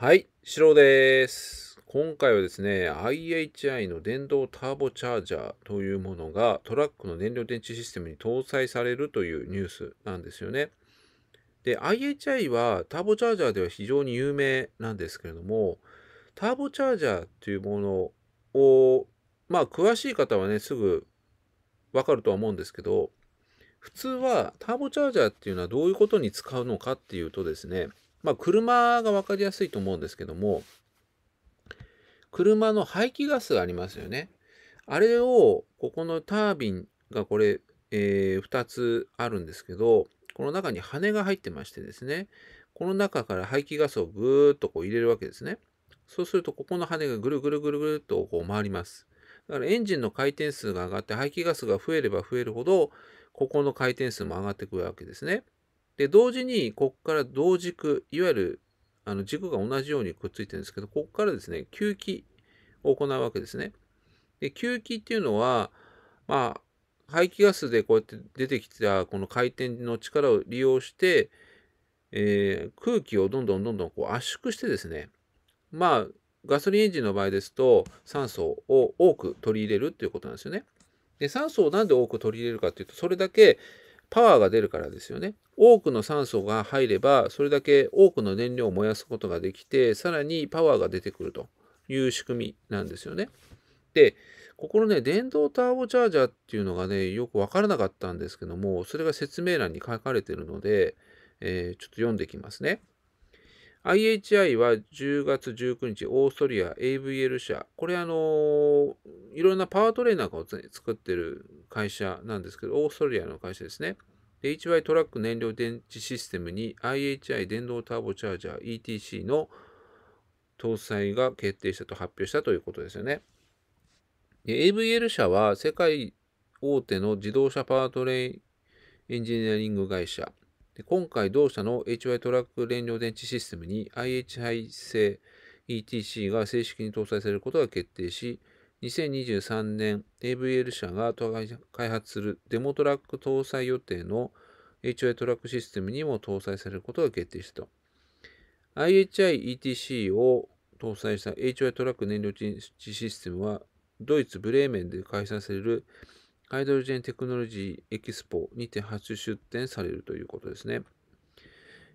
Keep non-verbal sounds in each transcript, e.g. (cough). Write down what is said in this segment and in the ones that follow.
はい、シロです。今回はですね、IHI の電動ターボチャージャーというものがトラックの燃料電池システムに搭載されるというニュースなんですよね。で、IHI はターボチャージャーでは非常に有名なんですけれども、ターボチャージャーというものを、まあ、詳しい方はね、すぐわかるとは思うんですけど、普通はターボチャージャーっていうのはどういうことに使うのかっていうとですね、まあ、車が分かりやすいと思うんですけども、車の排気ガスがありますよね。あれを、ここのタービンがこれ、えー、2つあるんですけど、この中に羽が入ってましてですね、この中から排気ガスをぐーっとこう入れるわけですね。そうすると、ここの羽がぐるぐるぐるぐるっとこう回ります。だからエンジンの回転数が上がって排気ガスが増えれば増えるほど、ここの回転数も上がってくるわけですね。で、同時に、ここから同軸、いわゆるあの軸が同じようにくっついてるんですけど、ここからですね、吸気を行うわけですね。で、吸気っていうのは、まあ、排気ガスでこうやって出てきたこの回転の力を利用して、えー、空気をどんどんどんどんこう圧縮してですね、まあ、ガソリンエンジンの場合ですと、酸素を多く取り入れるっていうことなんですよね。で、酸素をなんで多く取り入れるかっていうと、それだけパワーが出るからですよね。多くの酸素が入れば、それだけ多くの燃料を燃やすことができて、さらにパワーが出てくるという仕組みなんですよね。で、ここのね、電動ターボチャージャーっていうのがね、よくわからなかったんですけども、それが説明欄に書かれてるので、えー、ちょっと読んできますね。IHI は10月19日、オーストリア AVL 社。これあのいろんなパワートレーなんかを作ってる会社なんですけど、オーストリアの会社ですね。HY トラック燃料電池システムに IHI 電動ターボチャージャー ETC の搭載が決定したと発表したということですよね。AVL 社は世界大手の自動車パワートレインエンジニアリング会社で今回同社の HY トラック燃料電池システムに IH 配製 ETC が正式に搭載されることが決定し、2023年 AVL 社が開発するデモトラック搭載予定の h y トラックシステムにも搭載されることが決定したと。IHI-ETC を搭載した h y トラック燃料池システムはドイツ・ブレーメンで開催されるハイドロジェンテクノロジーエキスポにて初出展されるということですね。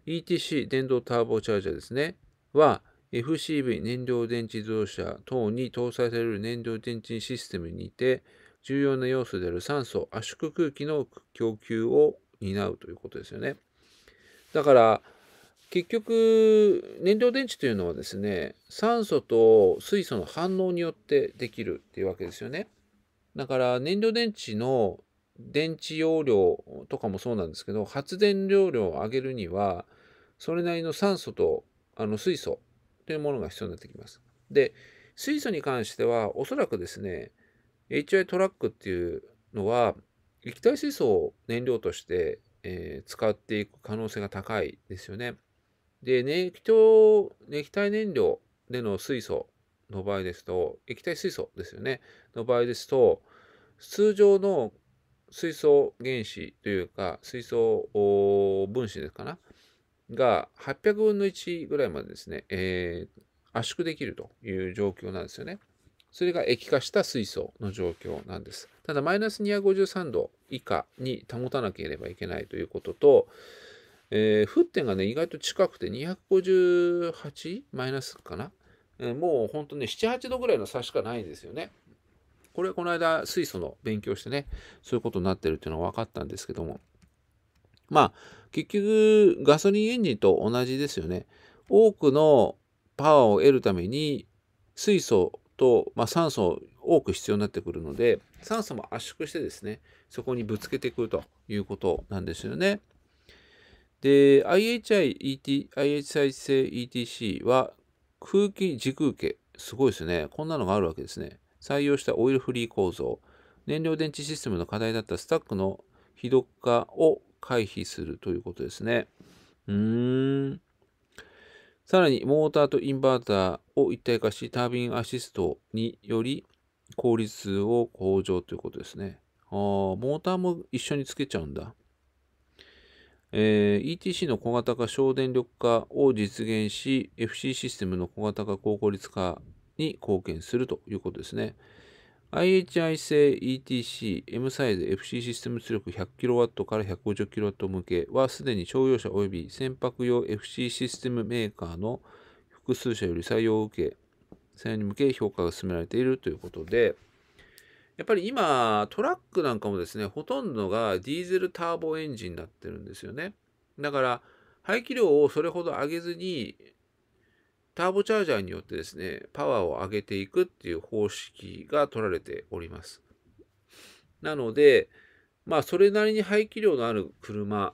ETC 電動ターボチャージャーですね。は FCV 燃料電池自動車等に搭載される燃料電池システムにて重要な要素である酸素圧縮空気の供給を担うということですよね。だから結局燃料電池というのはですね酸素と水素の反応によってできるっていうわけですよね。だから燃料電池の電池容量とかもそうなんですけど発電容量を上げるにはそれなりの酸素とあの水素というものが必要になってきます。で水素に関してはおそらくですね HI トラックっていうのは液体水素を燃料として、えー、使っていく可能性が高いですよね。で、液体燃料での水素の場合ですと、液体水素ですよね、の場合ですと、通常の水素原子というか、水素分子ですかな、が800分の1ぐらいまでですね、えー、圧縮できるという状況なんですよね。それが液化した水素の状況なんです。ただ、マイナス253度以下に保たなければいけないということと、えー、沸点がね、意外と近くて258マイナスかなもうほんとね、7、8度ぐらいの差しかないんですよね。これこの間水素の勉強してね、そういうことになってるっていうのは分かったんですけども。まあ、結局、ガソリンエンジンと同じですよね。多くのパワーを得るために、水素と、まあ、酸素多く必要になってくるので、酸素も圧縮してですね、そこにぶつけてくるということなんですよね。で、IHI-ET、i h 再生 ETC は空気時空系、すごいですね。こんなのがあるわけですね。採用したオイルフリー構造、燃料電池システムの課題だったスタックの非読化を回避するということですね。うーん。さらに、モーターとインバーターを一体化し、タービンアシストにより効率を向上ということですね。ああ、モーターも一緒につけちゃうんだ。えー、ETC の小型化、省電力化を実現し、FC システムの小型化、高効率化に貢献するということですね。IHI 製 ETC、M サイズ FC システム出力 100kW から 150kW 向けは、すでに商用車及び船舶用 FC システムメーカーの複数社より採用を受け、採用に向け評価が進められているということで、やっぱり今、トラックなんかもですね、ほとんどがディーゼルターボエンジンになってるんですよね。だから、排気量をそれほど上げずに、ターボチャージャーによってですね、パワーを上げていくっていう方式が取られております。なので、まあ、それなりに排気量のある車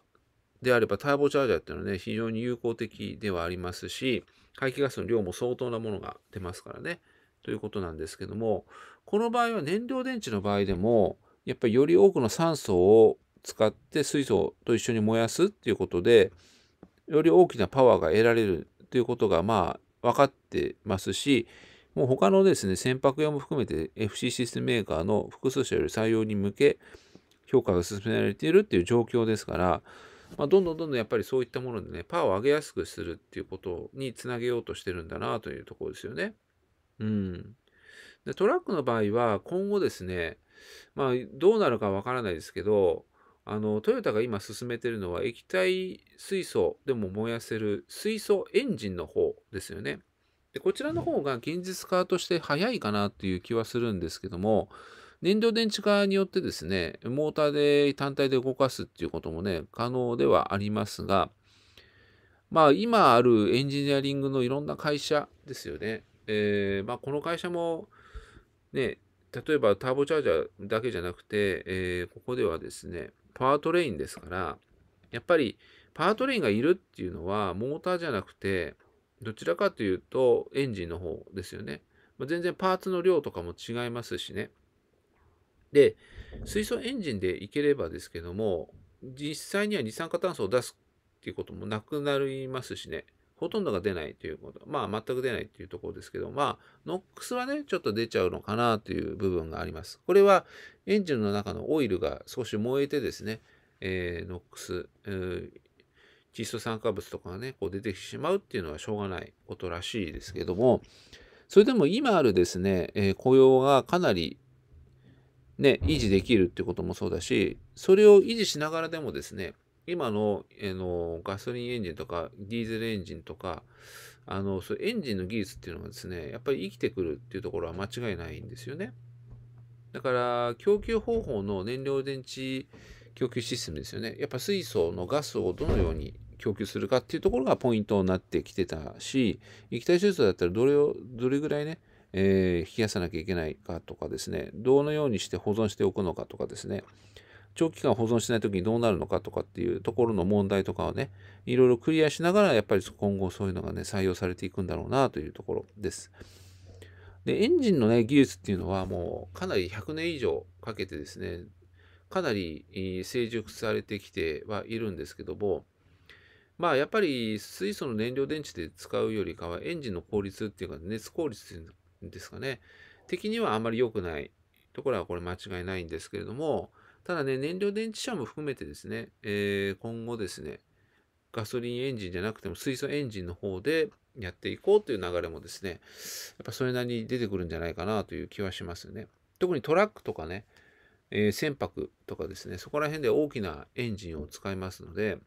であれば、ターボチャージャーっていうのはね、非常に有効的ではありますし、排気ガスの量も相当なものが出ますからね、ということなんですけども、この場合は燃料電池の場合でも、やっぱりより多くの酸素を使って水素と一緒に燃やすっていうことで、より大きなパワーが得られるということが、まあ、分かってますし、もう他のですね、船舶用も含めて FC システムメーカーの複数社より採用に向け、評価が進められているっていう状況ですから、まあ、どんどんどんどんやっぱりそういったものでね、パワーを上げやすくするっていうことにつなげようとしてるんだなというところですよね。うん。でトラックの場合は今後ですね、まあ、どうなるかわからないですけどあのトヨタが今進めてるのは液体水素でも燃やせる水素エンジンの方ですよね。でこちらの方が現実化として早いかなっていう気はするんですけども燃料電池化によってですねモーターで単体で動かすっていうこともね可能ではありますがまあ今あるエンジニアリングのいろんな会社ですよね、えーまあ、この会社もで、例えばターボチャージャーだけじゃなくて、えー、ここではですね、パワートレインですから、やっぱりパワートレインがいるっていうのはモーターじゃなくて、どちらかというとエンジンの方ですよね。まあ、全然パーツの量とかも違いますしね。で、水素エンジンでいければですけども、実際には二酸化炭素を出すっていうこともなくなりますしね。ほとんどが出ないということ、まあ全く出ないっていうところですけど、まあノックスはね、ちょっと出ちゃうのかなという部分があります。これはエンジンの中のオイルが少し燃えてですね、えー、ノックス、えー、窒素酸化物とかがね、こう出てきてしまうっていうのはしょうがないことらしいですけども、それでも今あるですね、えー、雇用がかなりね、維持できるってこともそうだし、それを維持しながらでもですね、今の、えのガソリンエンジンとかディーゼルエンジンとか、あの、そエンジンの技術っていうのがですね、やっぱり生きてくるっていうところは間違いないんですよね。だから、供給方法の燃料電池供給システムですよね。やっぱ水素のガスをどのように供給するかっていうところがポイントになってきてたし、液体水素だったらどれを、どれぐらいね、えー、冷やさなきゃいけないかとかですね、どのようにして保存しておくのかとかですね、長期間保存しない時にどうなるのかとかっていうところの問題とかをねいろいろクリアしながらやっぱり今後そういうのがね採用されていくんだろうなというところです。でエンジンのね技術っていうのはもうかなり100年以上かけてですねかなり成熟されてきてはいるんですけどもまあやっぱり水素の燃料電池で使うよりかはエンジンの効率っていうか熱効率っていうんですかね的にはあまり良くないところはこれ間違いないんですけれどもただね、燃料電池車も含めてですね、えー、今後ですね、ガソリンエンジンじゃなくても水素エンジンの方でやっていこうという流れもですね、やっぱそれなりに出てくるんじゃないかなという気はしますね。特にトラックとかね、えー、船舶とかですね、そこら辺で大きなエンジンを使いますので、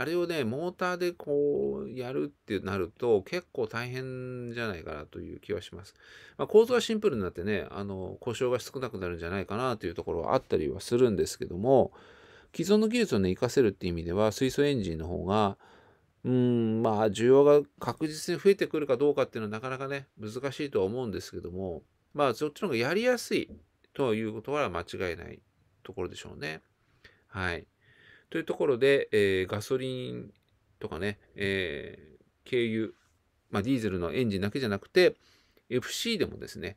あれをね、モーターでこう、やるってなると、結構大変じゃないかなという気はします。まあ、構造はシンプルになってね、あの、故障が少なくなるんじゃないかなというところはあったりはするんですけども、既存の技術をね、活かせるっていう意味では、水素エンジンの方が、うん、まあ、需要が確実に増えてくるかどうかっていうのはなかなかね、難しいとは思うんですけども、まあ、そっちの方がやりやすいということは間違いないところでしょうね。はい。というところで、えー、ガソリンとかね、えー、軽油、まあ、ディーゼルのエンジンだけじゃなくて、FC でもですね、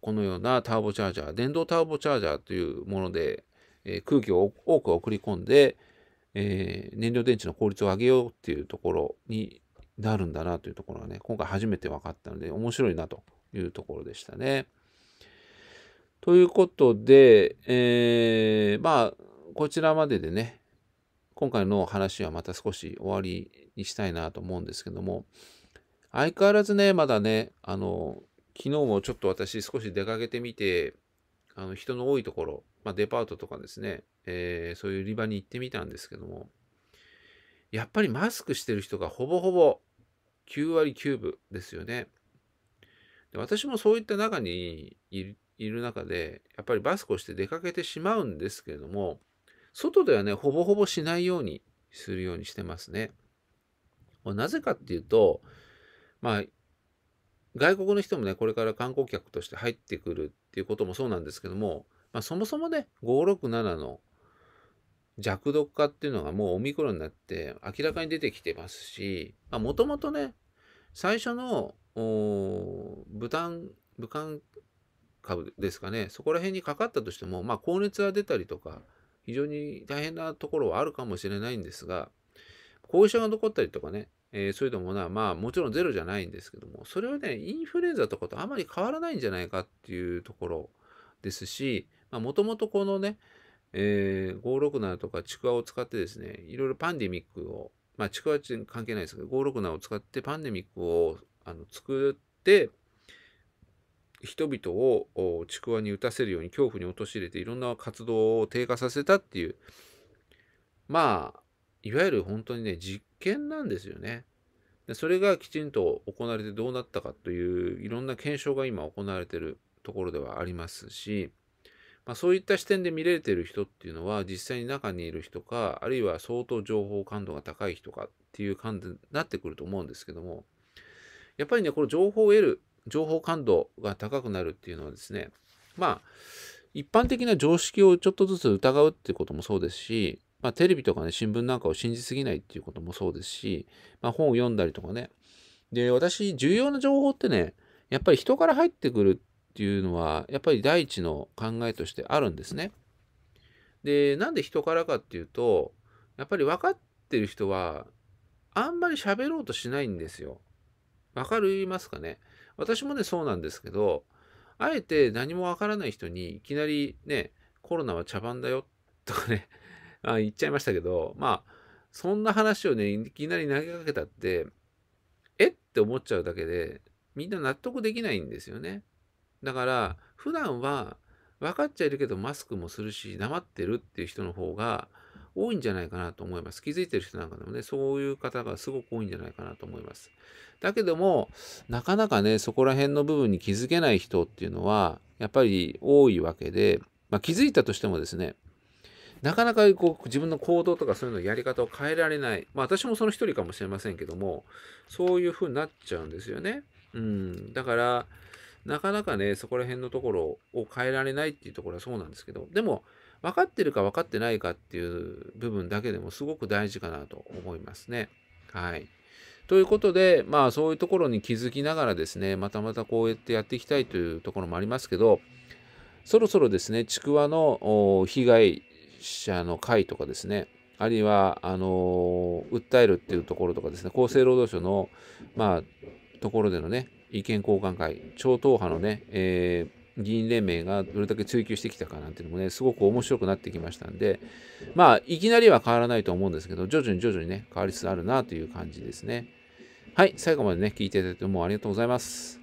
このようなターボチャージャー、電動ターボチャージャーというもので、えー、空気を多く送り込んで、え燃料電池の効率を上げようっていうところになるんだなというところがね、今回初めて分かったので、面白いなというところでしたね。ということで、えー、まあ、こちらまででね、今回の話はまた少し終わりにしたいなと思うんですけども、相変わらずね、まだね、あの、昨日もちょっと私少し出かけてみて、あの人の多いところ、まあ、デパートとかですね、えー、そういう売り場に行ってみたんですけども、やっぱりマスクしてる人がほぼほぼ9割9分ですよね。で私もそういった中にいる中で、やっぱりマスクをして出かけてしまうんですけれども、外ではね、ほぼほぼしないようにするようにしてますね。なぜかっていうと、まあ、外国の人もね、これから観光客として入ってくるっていうこともそうなんですけども、まあ、そもそもね、567の弱毒化っていうのがもうオミクロンになって明らかに出てきてますし、もともとね、最初の武漢、武漢株ですかね、そこら辺にかかったとしても、まあ、高熱が出たりとか、非常に大変なところはあるかもしれないんですが、後遺症が残ったりとかね、えー、そういったものは、まあもちろんゼロじゃないんですけども、それはね、インフルエンザとかとあまり変わらないんじゃないかっていうところですし、もともとこのね、えー、567とかちくわを使ってですね、いろいろパンデミックを、まあちくわは関係ないですけど、567を使ってパンデミックをあの作って、人々をちくわに打たせるように恐怖に陥れていろんな活動を低下させたっていうまあいわゆる本当にね実験なんですよね。でそれがきちんと行われてどうなったかといういろんな検証が今行われてるところではありますし、まあ、そういった視点で見れてる人っていうのは実際に中にいる人かあるいは相当情報感度が高い人かっていう感じになってくると思うんですけどもやっぱりねこの情報を得る情報感度が高くなるっていうのはですね、まあ、一般的な常識をちょっとずつ疑うっていうこともそうですし、まあ、テレビとかね、新聞なんかを信じすぎないっていうこともそうですし、まあ、本を読んだりとかね。で、私、重要な情報ってね、やっぱり人から入ってくるっていうのは、やっぱり第一の考えとしてあるんですね。で、なんで人からかっていうと、やっぱり分かってる人は、あんまり喋ろうとしないんですよ。わかりますかね私もね、そうなんですけど、あえて何もわからない人にいきなりね、コロナは茶番だよとかね (laughs) あ言っちゃいましたけど、まあ、そんな話をね、いきなり投げかけたって、えって思っちゃうだけで、みんな納得できないんですよね。だから、普段は分かっちゃいるけどマスクもするし、黙ってるっていう人の方が、多いんじゃないかなと思います。気づいてる人なんかでもね、そういう方がすごく多いんじゃないかなと思います。だけども、なかなかね、そこら辺の部分に気づけない人っていうのは、やっぱり多いわけで、まあ、気づいたとしてもですね、なかなかこう自分の行動とかそういうのやり方を変えられない。まあ私もその一人かもしれませんけども、そういう風になっちゃうんですよね。うん。だから、なかなかね、そこら辺のところを変えられないっていうところはそうなんですけど、でも、分かってるか分かってないかっていう部分だけでもすごく大事かなと思いますね。はい。ということで、まあそういうところに気づきながらですね、またまたこうやってやっていきたいというところもありますけど、そろそろですね、ちくわの被害者の会とかですね、あるいは、あの訴えるっていうところとかですね、厚生労働省の、まあ、ところでのね、意見交換会、超党派のね、えー議員連盟がどれだけ追求してきたかなんていうのもねすごく面白くなってきましたんでまあいきなりは変わらないと思うんですけど徐々に徐々にね変わりつつあるなという感じですねはい最後までね聞いていただいてもありがとうございます